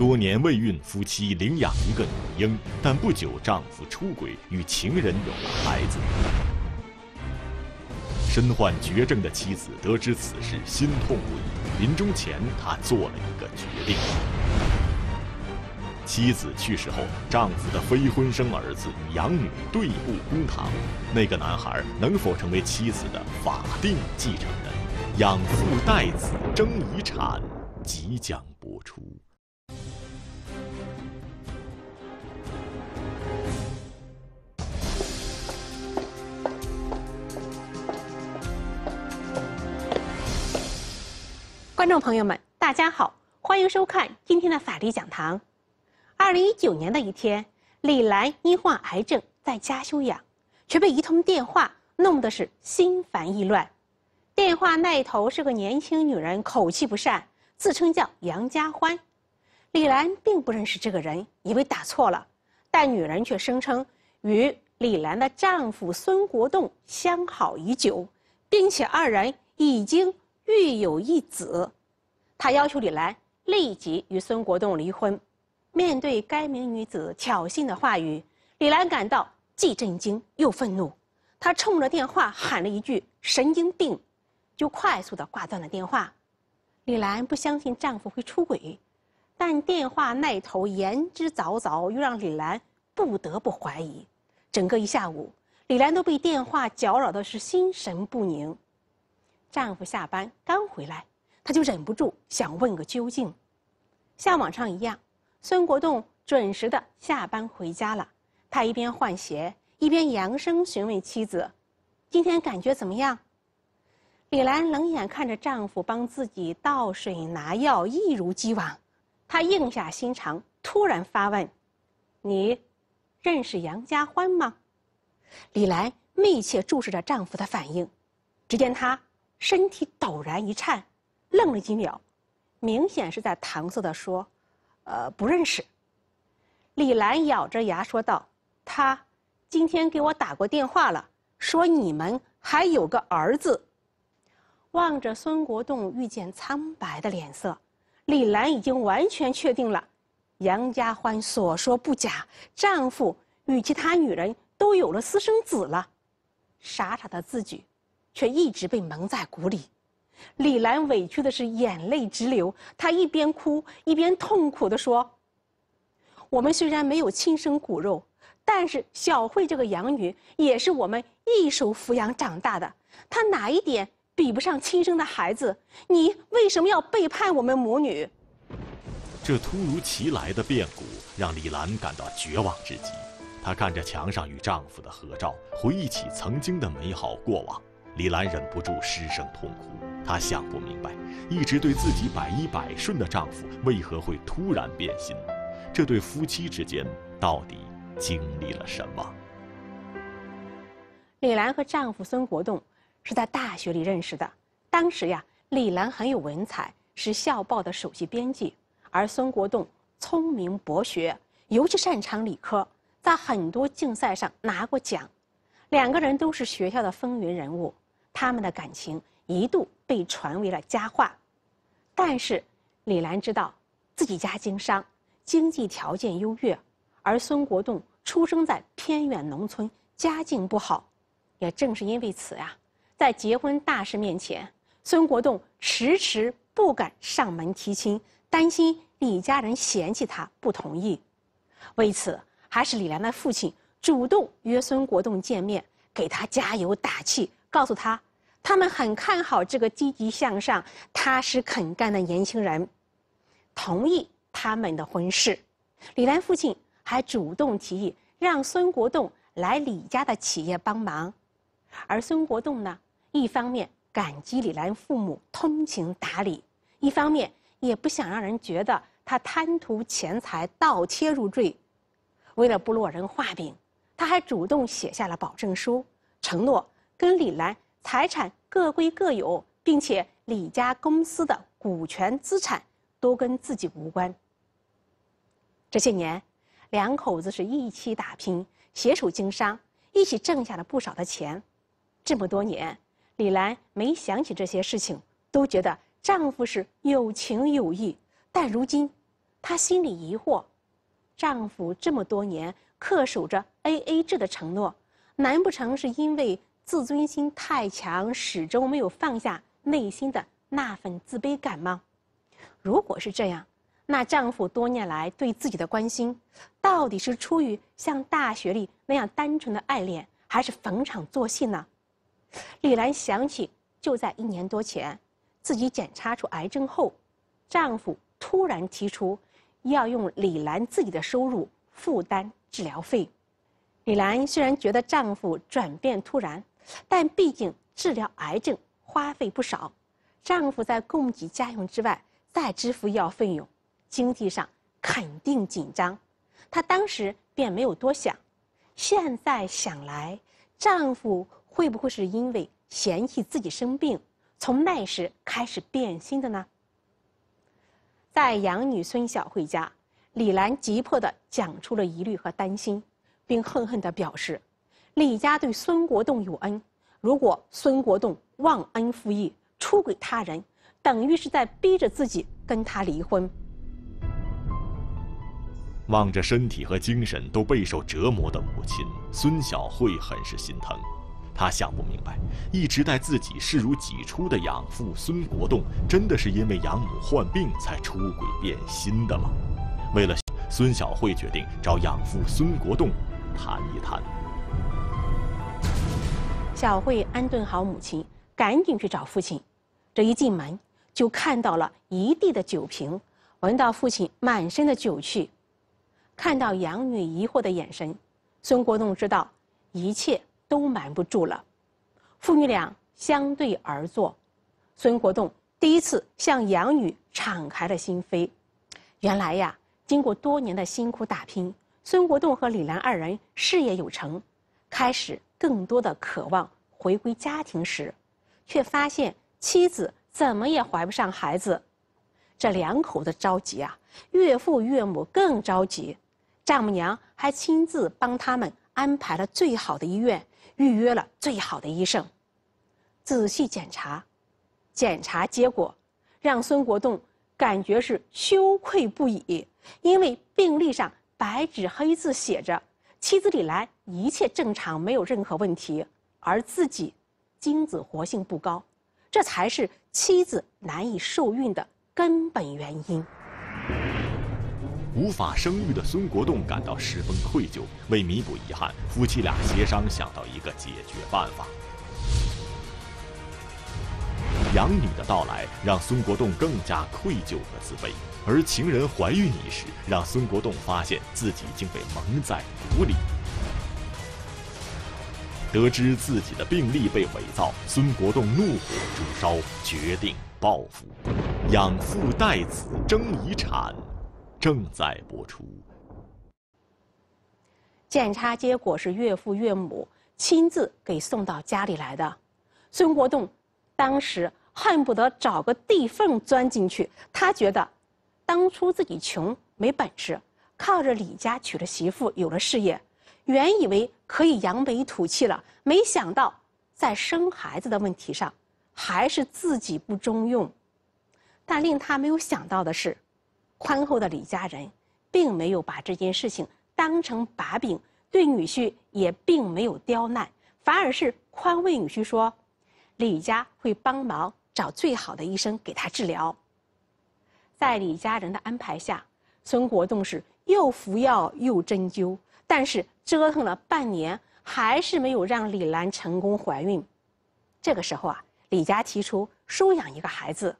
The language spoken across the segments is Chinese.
多年未孕夫妻领养一个女婴，但不久丈夫出轨，与情人有了孩子。身患绝症的妻子得知此事，心痛不已。临终前，她做了一个决定。妻子去世后，丈夫的非婚生儿子与养女对簿公堂。那个男孩能否成为妻子的法定继承人？养父代子争遗产，即将播出。观众朋友们，大家好，欢迎收看今天的法律讲堂。二零一九年的一天，李兰因患癌症在家休养，却被一通电话弄得是心烦意乱。电话那头是个年轻女人，口气不善，自称叫杨家欢。李兰并不认识这个人，以为打错了，但女人却声称与李兰的丈夫孙国栋相好已久，并且二人已经。育有一子，他要求李兰立即与孙国栋离婚。面对该名女子挑衅的话语，李兰感到既震惊又愤怒。她冲着电话喊了一句“神经病”，就快速的挂断了电话。李兰不相信丈夫会出轨，但电话那头言之凿凿，又让李兰不得不怀疑。整个一下午，李兰都被电话搅扰的是心神不宁。丈夫下班刚回来，她就忍不住想问个究竟。像往常一样，孙国栋准时的下班回家了。他一边换鞋，一边扬声询问妻子：“今天感觉怎么样？”李兰冷眼看着丈夫帮自己倒水拿药，一如既往。她硬下心肠，突然发问：“你认识杨家欢吗？”李兰密切注视着丈夫的反应，只见他。身体陡然一颤，愣了几秒，明显是在搪塞的说：“呃，不认识。”李兰咬着牙说道：“他今天给我打过电话了，说你们还有个儿子。”望着孙国栋遇见苍白的脸色，李兰已经完全确定了，杨家欢所说不假，丈夫与其他女人都有了私生子了，傻傻的自己。却一直被蒙在鼓里，李兰委屈的是眼泪直流，她一边哭一边痛苦地说：“我们虽然没有亲生骨肉，但是小慧这个养女也是我们一手抚养长大的，她哪一点比不上亲生的孩子？你为什么要背叛我们母女？”这突如其来的变故让李兰感到绝望至极，她看着墙上与丈夫的合照，回忆起曾经的美好过往。李兰忍不住失声痛哭，她想不明白，一直对自己百依百顺的丈夫为何会突然变心，这对夫妻之间到底经历了什么？李兰和丈夫孙国栋是在大学里认识的，当时呀，李兰很有文采，是校报的首席编辑，而孙国栋聪明博学，尤其擅长理科，在很多竞赛上拿过奖，两个人都是学校的风云人物。他们的感情一度被传为了佳话，但是李兰知道自己家经商，经济条件优越，而孙国栋出生在偏远农村，家境不好。也正是因为此呀，在结婚大事面前，孙国栋迟迟不敢上门提亲，担心李家人嫌弃他不同意。为此，还是李兰的父亲主动约孙国栋见面，给他加油打气。告诉他，他们很看好这个积极向上、踏实肯干的年轻人，同意他们的婚事。李兰父亲还主动提议让孙国栋来李家的企业帮忙，而孙国栋呢，一方面感激李兰父母通情达理，一方面也不想让人觉得他贪图钱财、盗窃入赘。为了不落人话柄，他还主动写下了保证书，承诺。跟李兰财产各归各有，并且李家公司的股权资产都跟自己无关。这些年，两口子是一起打拼，携手经商，一起挣下了不少的钱。这么多年，李兰没想起这些事情，都觉得丈夫是有情有义。但如今，她心里疑惑：丈夫这么多年恪守着 A A 制的承诺，难不成是因为？自尊心太强，始终没有放下内心的那份自卑感吗？如果是这样，那丈夫多年来对自己的关心，到底是出于像大学里那样单纯的爱恋，还是逢场作戏呢？李兰想起，就在一年多前，自己检查出癌症后，丈夫突然提出要用李兰自己的收入负担治疗费。李兰虽然觉得丈夫转变突然，但毕竟治疗癌症花费不少，丈夫在供给家用之外再支付医药费用，经济上肯定紧张。她当时便没有多想，现在想来，丈夫会不会是因为嫌弃自己生病，从那时开始变心的呢？在养女孙小慧家，李兰急迫地讲出了疑虑和担心，并恨恨地表示。李家对孙国栋有恩，如果孙国栋忘恩负义、出轨他人，等于是在逼着自己跟他离婚。望着身体和精神都备受折磨的母亲，孙小慧很是心疼。她想不明白，一直待自己视如己出的养父孙国栋，真的是因为养母患病才出轨变心的吗？为了孙小慧决定找养父孙国栋谈一谈。小慧安顿好母亲，赶紧去找父亲。这一进门，就看到了一地的酒瓶，闻到父亲满身的酒气，看到养女疑惑的眼神，孙国栋知道一切都瞒不住了。父女俩相对而坐，孙国栋第一次向养女敞开了心扉。原来呀，经过多年的辛苦打拼，孙国栋和李兰二人事业有成，开始。更多的渴望回归家庭时，却发现妻子怎么也怀不上孩子，这两口子着急啊，岳父岳母更着急，丈母娘还亲自帮他们安排了最好的医院，预约了最好的医生，仔细检查，检查结果让孙国栋感觉是羞愧不已，因为病历上白纸黑字写着。妻子李兰一切正常，没有任何问题，而自己精子活性不高，这才是妻子难以受孕的根本原因。无法生育的孙国栋感到十分愧疚，为弥补遗憾，夫妻俩协商想到一个解决办法。养女的到来让孙国栋更加愧疚和自卑，而情人怀孕一事让孙国栋发现自己竟被蒙在鼓里。得知自己的病历被伪造，孙国栋怒火中烧，决定报复。养父代子争遗产，正在播出。检查结果是岳父岳母亲自给送到家里来的，孙国栋当时。恨不得找个地缝钻进去。他觉得，当初自己穷没本事，靠着李家娶了媳妇有了事业，原以为可以扬眉吐气了，没想到在生孩子的问题上，还是自己不中用。但令他没有想到的是，宽厚的李家人，并没有把这件事情当成把柄，对女婿也并没有刁难，反而是宽慰女婿说：“李家会帮忙。”找最好的医生给他治疗。在李家人的安排下，孙国栋是又服药又针灸，但是折腾了半年，还是没有让李兰成功怀孕。这个时候啊，李家提出收养一个孩子。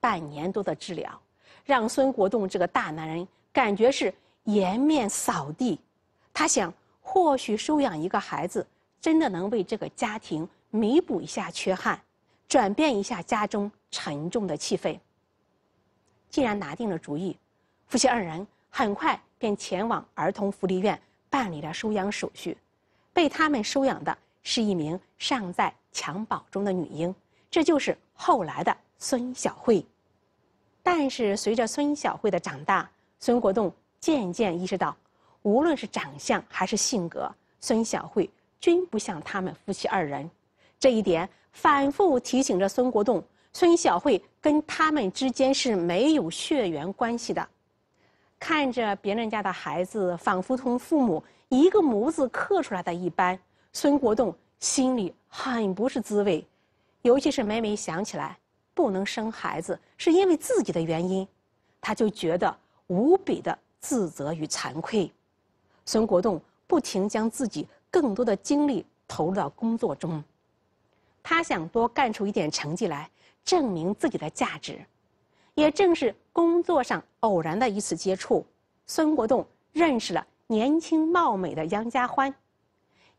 半年多的治疗，让孙国栋这个大男人感觉是颜面扫地。他想，或许收养一个孩子，真的能为这个家庭弥补一下缺憾。转变一下家中沉重的气氛。既然拿定了主意，夫妻二人很快便前往儿童福利院办理了收养手续。被他们收养的是一名尚在襁褓中的女婴，这就是后来的孙小慧。但是随着孙小慧的长大，孙国栋渐渐意识到，无论是长相还是性格，孙小慧均不像他们夫妻二人。这一点反复提醒着孙国栋，孙晓慧跟他们之间是没有血缘关系的。看着别人家的孩子，仿佛同父母一个模子刻出来的一般，孙国栋心里很不是滋味。尤其是每每想起来不能生孩子是因为自己的原因，他就觉得无比的自责与惭愧。孙国栋不停将自己更多的精力投入到工作中。他想多干出一点成绩来，证明自己的价值。也正是工作上偶然的一次接触，孙国栋认识了年轻貌美的杨家欢。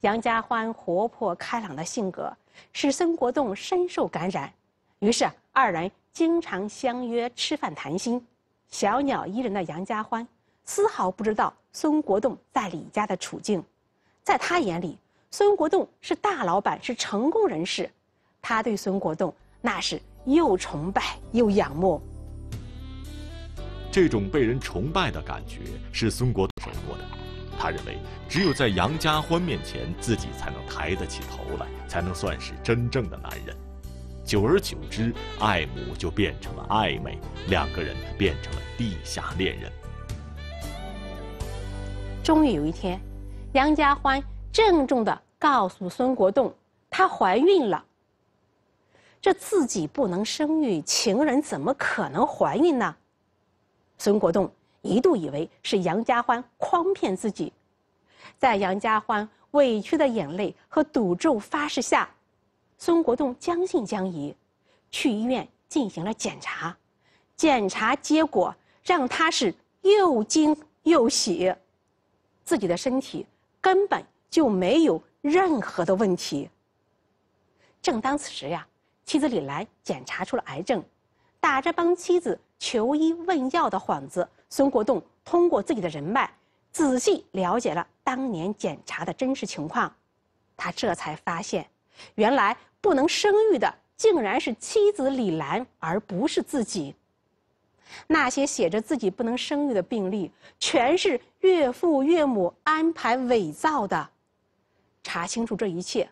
杨家欢活泼开朗的性格使孙国栋深受感染，于是二人经常相约吃饭谈心。小鸟依人的杨家欢丝毫不知道孙国栋在李家的处境，在他眼里，孙国栋是大老板，是成功人士。他对孙国栋那是又崇拜又仰慕。这种被人崇拜的感觉是孙国栋说的，他认为只有在杨家欢面前自己才能抬得起头来，才能算是真正的男人。久而久之，爱慕就变成了暧昧，两个人变成了地下恋人。终于有一天，杨家欢郑重的告诉孙国栋，她怀孕了。这自己不能生育，情人怎么可能怀孕呢？孙国栋一度以为是杨家欢诓骗自己，在杨家欢委屈的眼泪和赌咒发誓下，孙国栋将信将疑，去医院进行了检查，检查结果让他是又惊又喜，自己的身体根本就没有任何的问题。正当此时呀。妻子李兰检查出了癌症，打着帮妻子求医问药的幌子，孙国栋通过自己的人脉仔细了解了当年检查的真实情况。他这才发现，原来不能生育的竟然是妻子李兰，而不是自己。那些写着自己不能生育的病例，全是岳父岳母安排伪造的。查清楚这一切，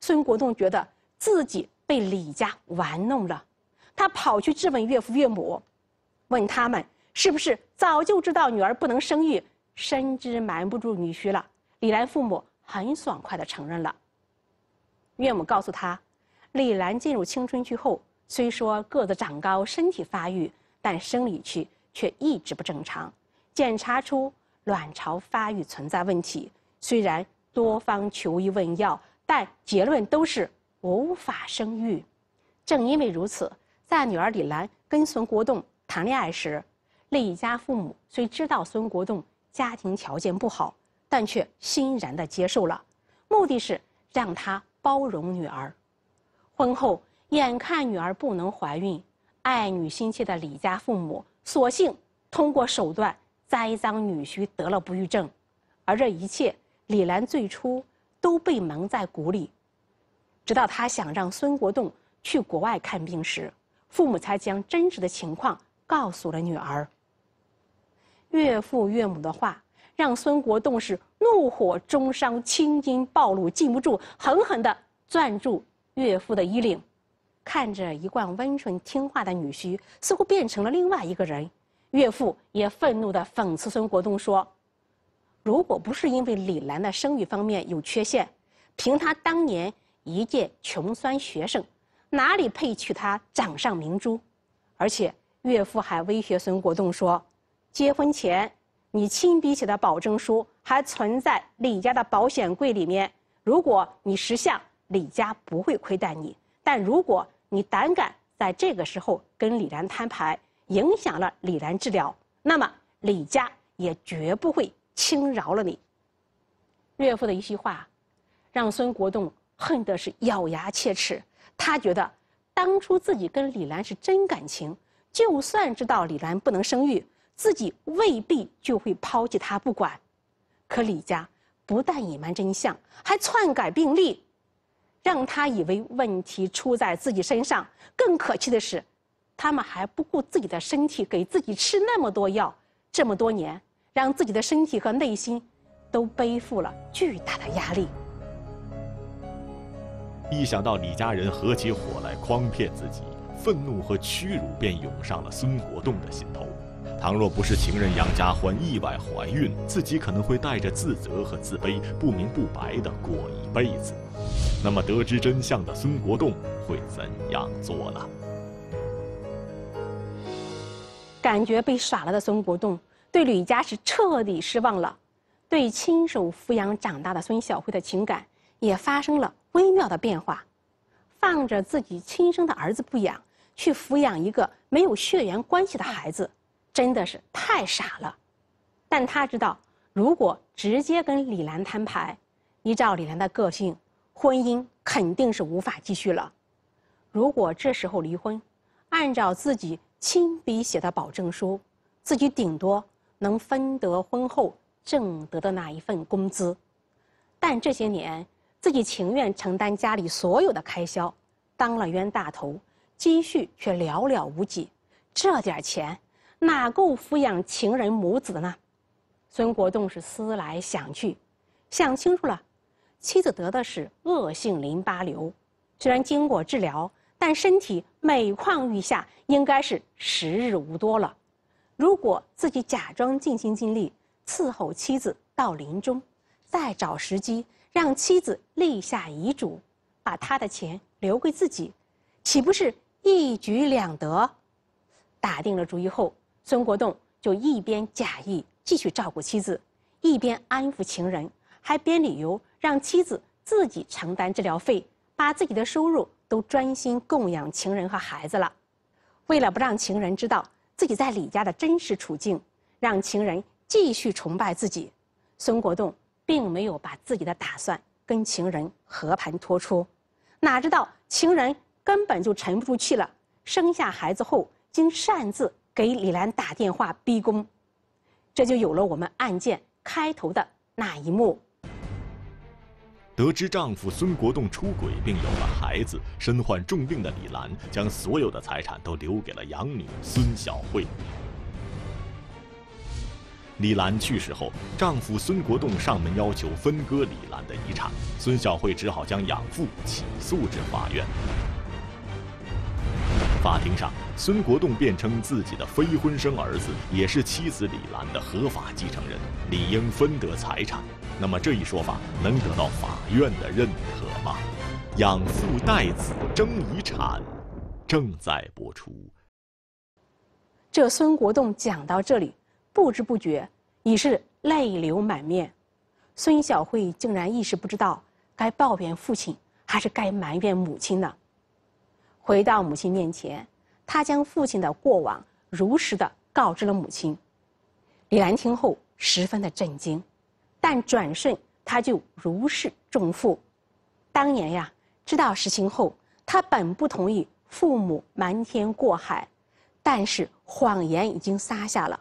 孙国栋觉得自己。被李家玩弄了，他跑去质问岳父岳母，问他们是不是早就知道女儿不能生育，深知瞒不住女婿了。李兰父母很爽快的承认了。岳母告诉他，李兰进入青春期后，虽说个子长高，身体发育，但生理期却一直不正常，检查出卵巢发育存在问题。虽然多方求医问药，但结论都是。无法生育，正因为如此，在女儿李兰跟孙国栋谈恋爱时，李家父母虽知道孙国栋家庭条件不好，但却欣然的接受了，目的是让他包容女儿。婚后，眼看女儿不能怀孕，爱女心切的李家父母索性通过手段栽赃女婿得了不育症，而这一切，李兰最初都被蒙在鼓里。直到他想让孙国栋去国外看病时，父母才将真实的情况告诉了女儿。岳父岳母的话让孙国栋是怒火中烧、青筋暴露，禁不住狠狠地攥住岳父的衣领，看着一贯温顺听话的女婿，似乎变成了另外一个人。岳父也愤怒地讽刺孙国栋说：“如果不是因为李兰的生育方面有缺陷，凭他当年……”一介穷酸学生，哪里配娶她掌上明珠？而且岳父还威胁孙国栋说：“结婚前你亲笔写的保证书还存在李家的保险柜里面。如果你识相，李家不会亏待你；但如果你胆敢在这个时候跟李然摊牌，影响了李然治疗，那么李家也绝不会轻饶了你。”岳父的一句话，让孙国栋。恨的是咬牙切齿，他觉得当初自己跟李兰是真感情，就算知道李兰不能生育，自己未必就会抛弃她不管。可李家不但隐瞒真相，还篡改病历，让他以为问题出在自己身上。更可气的是，他们还不顾自己的身体，给自己吃那么多药，这么多年，让自己的身体和内心都背负了巨大的压力。一想到李家人合起伙来诓骗自己，愤怒和屈辱便涌上了孙国栋的心头。倘若不是情人杨家欢意外怀孕，自己可能会带着自责和自卑，不明不白的过一辈子。那么，得知真相的孙国栋会怎样做呢？感觉被耍了的孙国栋对吕家是彻底失望了，对亲手抚养长大的孙晓慧的情感也发生了。微妙的变化，放着自己亲生的儿子不养，去抚养一个没有血缘关系的孩子，真的是太傻了。但他知道，如果直接跟李兰摊牌，依照李兰的个性，婚姻肯定是无法继续了。如果这时候离婚，按照自己亲笔写的保证书，自己顶多能分得婚后挣得的那一份工资。但这些年，自己情愿承担家里所有的开销，当了冤大头，积蓄却寥寥无几，这点钱哪够抚养情人母子呢？孙国栋是思来想去，想清楚了，妻子得的是恶性淋巴瘤，虽然经过治疗，但身体每况愈下，应该是时日无多了。如果自己假装尽心尽力伺候妻子到临终，再找时机。让妻子立下遗嘱，把他的钱留给自己，岂不是一举两得？打定了主意后，孙国栋就一边假意继续照顾妻子，一边安抚情人，还编理由让妻子自己承担治疗费，把自己的收入都专心供养情人和孩子了。为了不让情人知道自己在李家的真实处境，让情人继续崇拜自己，孙国栋。并没有把自己的打算跟情人和盘托出，哪知道情人根本就沉不住气了。生下孩子后，竟擅自给李兰打电话逼宫，这就有了我们案件开头的那一幕。得知丈夫孙国栋出轨并有了孩子，身患重病的李兰将所有的财产都留给了养女孙晓慧。李兰去世后，丈夫孙国栋上门要求分割李兰的遗产，孙晓慧只好将养父起诉至法院。法庭上，孙国栋辩称自己的非婚生儿子也是妻子李兰的合法继承人，理应分得财产。那么，这一说法能得到法院的认可吗？养父代子争遗产，正在播出。这孙国栋讲到这里，不知不觉。已是泪流满面，孙小慧竟然一时不知道该抱怨父亲还是该埋怨母亲呢。回到母亲面前，她将父亲的过往如实的告知了母亲。李兰听后十分的震惊，但转瞬她就如释重负。当年呀，知道实情后，她本不同意父母瞒天过海，但是谎言已经撒下了。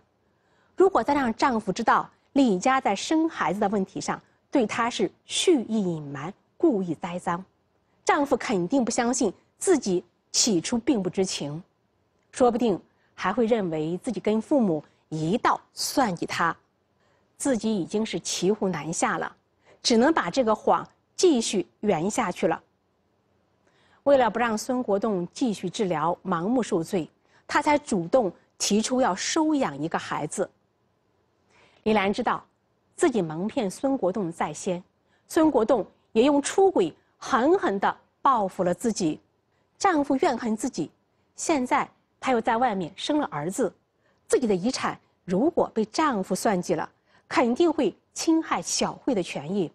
如果再让丈夫知道李家在生孩子的问题上对她是蓄意隐瞒、故意栽赃，丈夫肯定不相信自己起初并不知情，说不定还会认为自己跟父母一道算计她，自己已经是骑虎难下了，只能把这个谎继续圆下去了。为了不让孙国栋继续治疗、盲目受罪，他才主动提出要收养一个孩子。李兰知道，自己蒙骗孙国栋在先，孙国栋也用出轨狠狠的报复了自己。丈夫怨恨自己，现在她又在外面生了儿子，自己的遗产如果被丈夫算计了，肯定会侵害小慧的权益。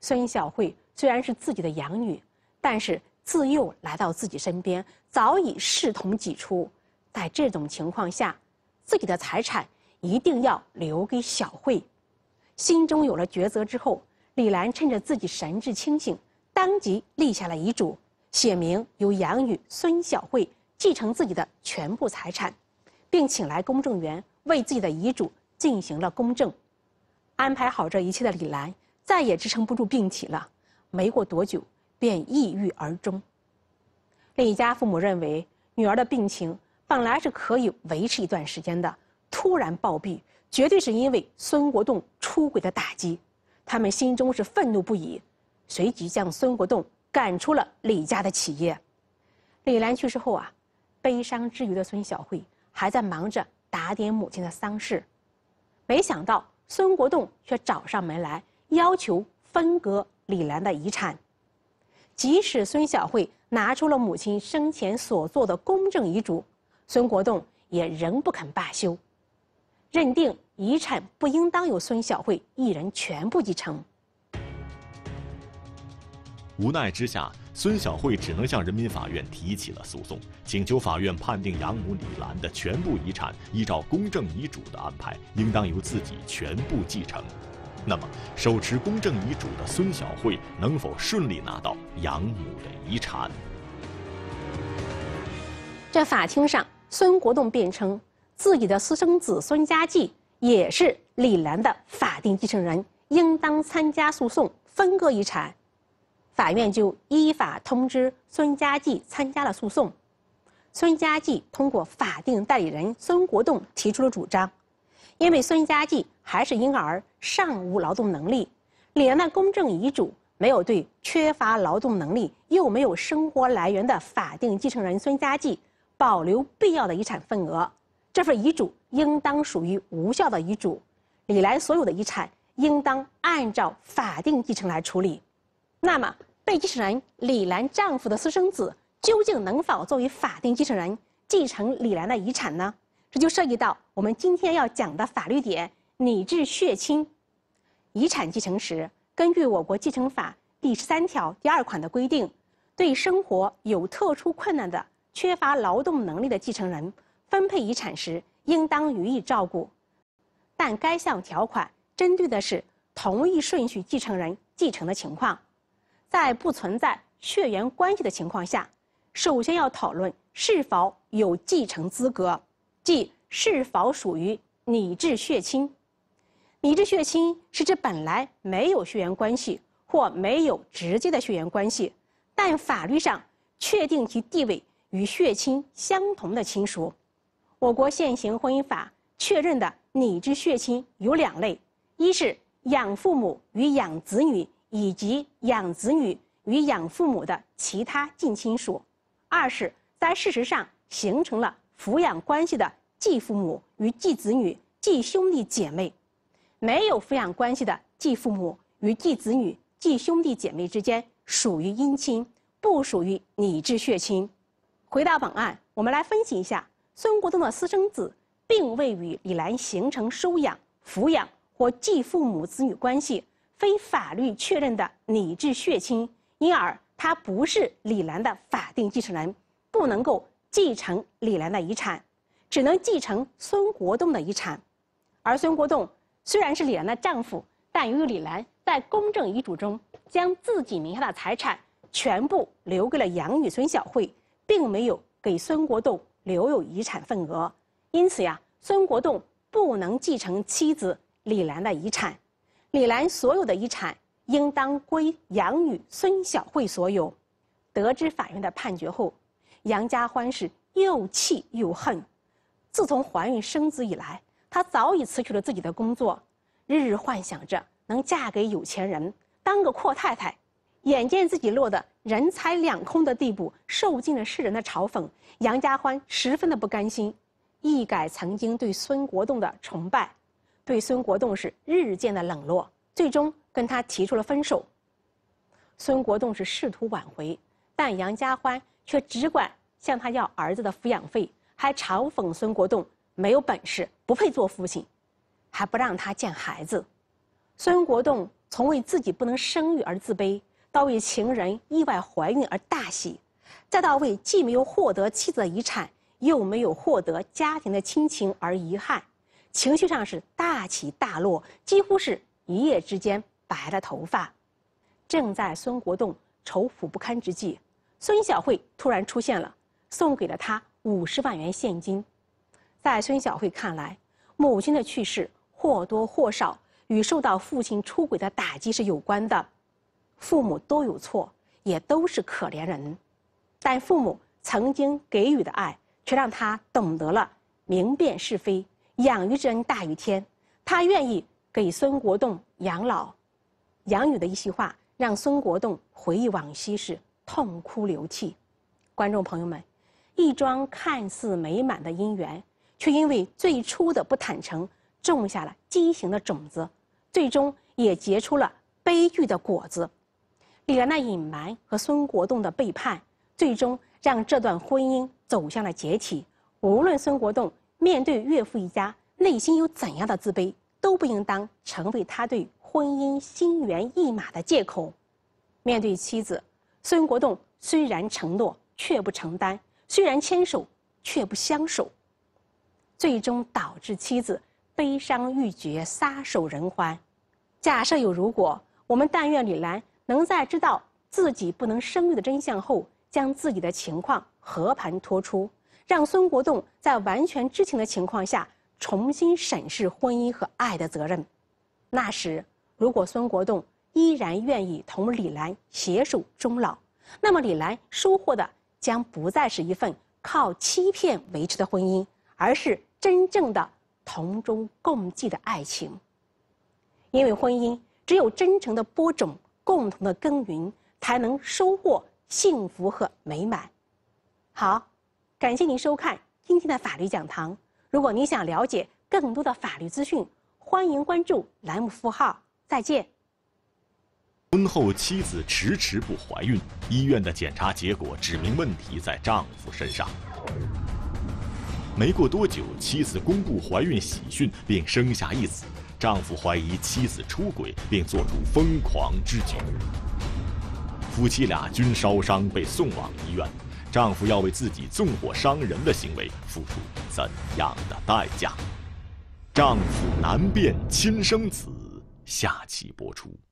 孙小慧虽然是自己的养女，但是自幼来到自己身边，早已视同己出。在这种情况下，自己的财产。一定要留给小慧。心中有了抉择之后，李兰趁着自己神志清醒，当即立下了遗嘱，写明由养女孙小慧继承自己的全部财产，并请来公证员为自己的遗嘱进行了公证。安排好这一切的李兰再也支撑不住病体了，没过多久便抑郁而终。另一家父母认为，女儿的病情本来是可以维持一段时间的。突然暴毙，绝对是因为孙国栋出轨的打击，他们心中是愤怒不已，随即将孙国栋赶出了李家的企业。李兰去世后啊，悲伤之余的孙小慧还在忙着打点母亲的丧事，没想到孙国栋却找上门来，要求分割李兰的遗产。即使孙小慧拿出了母亲生前所做的公证遗嘱，孙国栋也仍不肯罢休。认定遗产不应当由孙晓慧一人全部继承。无奈之下，孙晓慧只能向人民法院提起了诉讼，请求法院判定养母李兰的全部遗产依照公证遗嘱的安排，应当由自己全部继承。那么，手持公证遗嘱的孙晓慧能否顺利拿到养母的遗产？在法庭上，孙国栋辩称。自己的私生子孙家继也是李兰的法定继承人，应当参加诉讼分割遗产。法院就依法通知孙家继参加了诉讼。孙家继通过法定代理人孙国栋提出了主张，因为孙家继还是婴儿，尚无劳动能力。李兰的公证遗嘱没有对缺乏劳动能力又没有生活来源的法定继承人孙家继保留必要的遗产份额。这份遗嘱应当属于无效的遗嘱，李兰所有的遗产应当按照法定继承来处理。那么，被继承人李兰丈夫的私生子究竟能否作为法定继承人继承李兰的遗产呢？这就涉及到我们今天要讲的法律点：拟制血亲。遗产继承时，根据我国继承法第十三条第二款的规定，对生活有特殊困难的、缺乏劳动能力的继承人。分配遗产时应当予以照顾，但该项条款针对的是同一顺序继承人继承的情况，在不存在血缘关系的情况下，首先要讨论是否有继承资格，即是否属于拟制血亲。拟制血亲是指本来没有血缘关系或没有直接的血缘关系，但法律上确定其地位与血亲相同的亲属。我国现行婚姻法确认的拟制血亲有两类：一是养父母与养子女以及养子女与养父母的其他近亲属；二是在事实上形成了抚养关系的继父母与继子女、继兄弟姐妹。没有抚养关系的继父母与继子女、继兄弟姐妹之间属于姻亲，不属于拟制血亲。回到本案，我们来分析一下。孙国栋的私生子并未与李兰形成收养、抚养或继父母子女关系，非法律确认的拟制血亲，因而他不是李兰的法定继承人，不能够继承李兰的遗产，只能继承孙国栋的遗产。而孙国栋虽然是李兰的丈夫，但由于李兰在公证遗嘱中将自己名下的财产全部留给了养女孙小慧，并没有给孙国栋。留有遗产份额，因此呀，孙国栋不能继承妻子李兰的遗产，李兰所有的遗产应当归养女孙晓慧所有。得知法院的判决后，杨家欢是又气又恨。自从怀孕生子以来，她早已辞去了自己的工作，日日幻想着能嫁给有钱人，当个阔太太。眼见自己落得人财两空的地步，受尽了世人的嘲讽，杨家欢十分的不甘心，一改曾经对孙国栋的崇拜，对孙国栋是日渐的冷落，最终跟他提出了分手。孙国栋是试图挽回，但杨家欢却只管向他要儿子的抚养费，还嘲讽孙国栋没有本事，不配做父亲，还不让他见孩子。孙国栋从为自己不能生育而自卑。为情人意外怀孕而大喜，再到为既没有获得妻子的遗产又没有获得家庭的亲情而遗憾，情绪上是大起大落，几乎是一夜之间白了头发。正在孙国栋愁苦不堪之际，孙小慧突然出现了，送给了他五十万元现金。在孙小慧看来，母亲的去世或多或少与受到父亲出轨的打击是有关的。父母都有错，也都是可怜人，但父母曾经给予的爱却让他懂得了明辨是非。养育之恩大于天，他愿意给孙国栋养老、杨女的一席话，让孙国栋回忆往昔时痛哭流涕。观众朋友们，一桩看似美满的姻缘，却因为最初的不坦诚，种下了畸形的种子，最终也结出了悲剧的果子。李兰的隐瞒和孙国栋的背叛，最终让这段婚姻走向了解体。无论孙国栋面对岳父一家内心有怎样的自卑，都不应当成为他对婚姻心猿意马的借口。面对妻子，孙国栋虽然承诺，却不承担；虽然牵手，却不相守，最终导致妻子悲伤欲绝，撒手人寰。假设有如果，我们但愿李兰。能在知道自己不能生育的真相后，将自己的情况和盘托出，让孙国栋在完全知情的情况下重新审视婚姻和爱的责任。那时，如果孙国栋依然愿意同李兰携手终老，那么李兰收获的将不再是一份靠欺骗维持的婚姻，而是真正的同舟共济的爱情。因为婚姻只有真诚的播种。共同的耕耘才能收获幸福和美满。好，感谢您收看今天的法律讲堂。如果您想了解更多的法律资讯，欢迎关注栏目符号。再见。婚后妻子迟迟不怀孕，医院的检查结果指明问题在丈夫身上。没过多久，妻子公布怀孕喜讯，并生下一子。丈夫怀疑妻子出轨，并做出疯狂之举。夫妻俩均烧伤，被送往医院。丈夫要为自己纵火伤人的行为付出怎样的代价？丈夫难辨亲生子，下期播出。